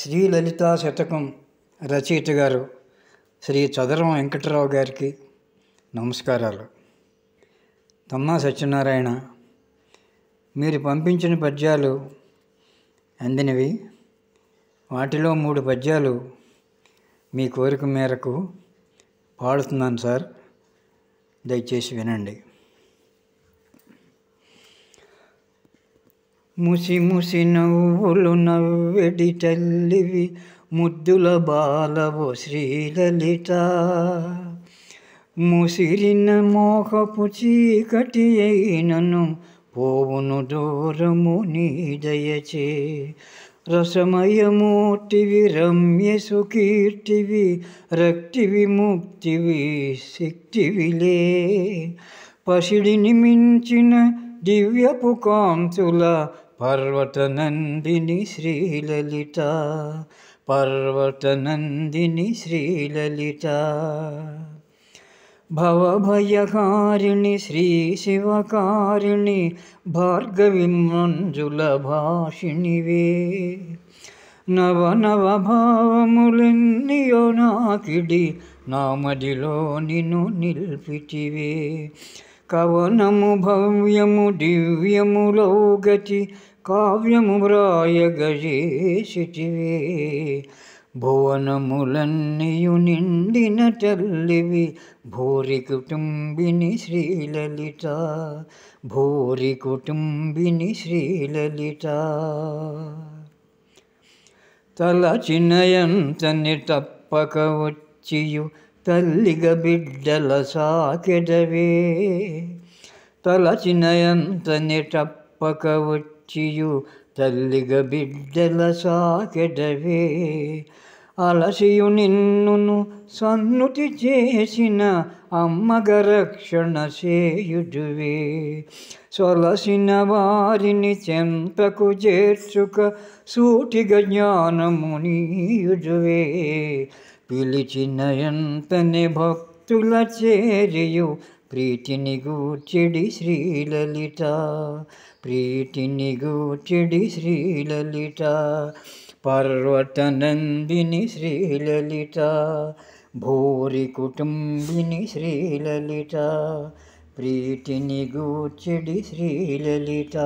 శ్రీ లలితా శతకం రచయిత గారు శ్రీ చదరం వెంకటరావు గారికి నమస్కారాలు తమ్మా సత్యనారాయణ మీరు పంపించిన పద్యాలు అందినవి వాటిలో మూడు పద్యాలు మీ కోరిక మేరకు పాడుతున్నాను సార్ దయచేసి వినండి ముసి ముసి నవ్వులు నవ్వెడి తల్లివి ముద్దుల బాలవు శ్రీలలిత ముసిరిన మోహపు చీకటి అయినను పోవును దూరము నీ దయచే రసమయమూర్తివి రమ్య సుకీర్తివి రక్తి విముక్తివి శక్తివిలే పసిడిని మించిన దివ్యపు కాంతుల పర్వతనందిని శ్రీలలిత పర్వతనందిని శ్రీలలిత భవభయకారిణి శ్రీశివకారిణి భార్గవిమంజుల భాషిణివే నవ నవ భావములెన్నియో నాకిడి నామదిలో నిను నిల్పితివే కవనము భవ్యము దివ్యములో గతి కావ్యము వ్రాయగజేసిటివే భువనములన్నీయు నిండిన తల్లివి భూరి కుటుంబిని శ్రీలలిత భూరి కుటుంబిని శ్రీలలిత తల చిన్నయంతని తప్పక వచ్చియు తల్లిగ బిడ్డల సాకెడవే తలచినయంతని టప్పక వచ్చియు తల్లిగ బిడ్డల సాకెడవే అలసియు నిన్నును సన్నుతి చేసిన అమ్మగ రక్షణ చేయుడువే సొలసిన వారిని చెంతకు చేర్చుక సూటిగ జ్ఞానము పిలిచినయంతని భక్తుల చేరియు ప్రీతిని గూర్చెడి శ్రీలలిత ప్రీతిని గూర్చెడి శ్రీలలిత పర్వతనందిని శ్రీలలిత భూరి కుటుంబిని శ్రీలలిత ప్రీతిని గూర్చెడి శ్రీలలిత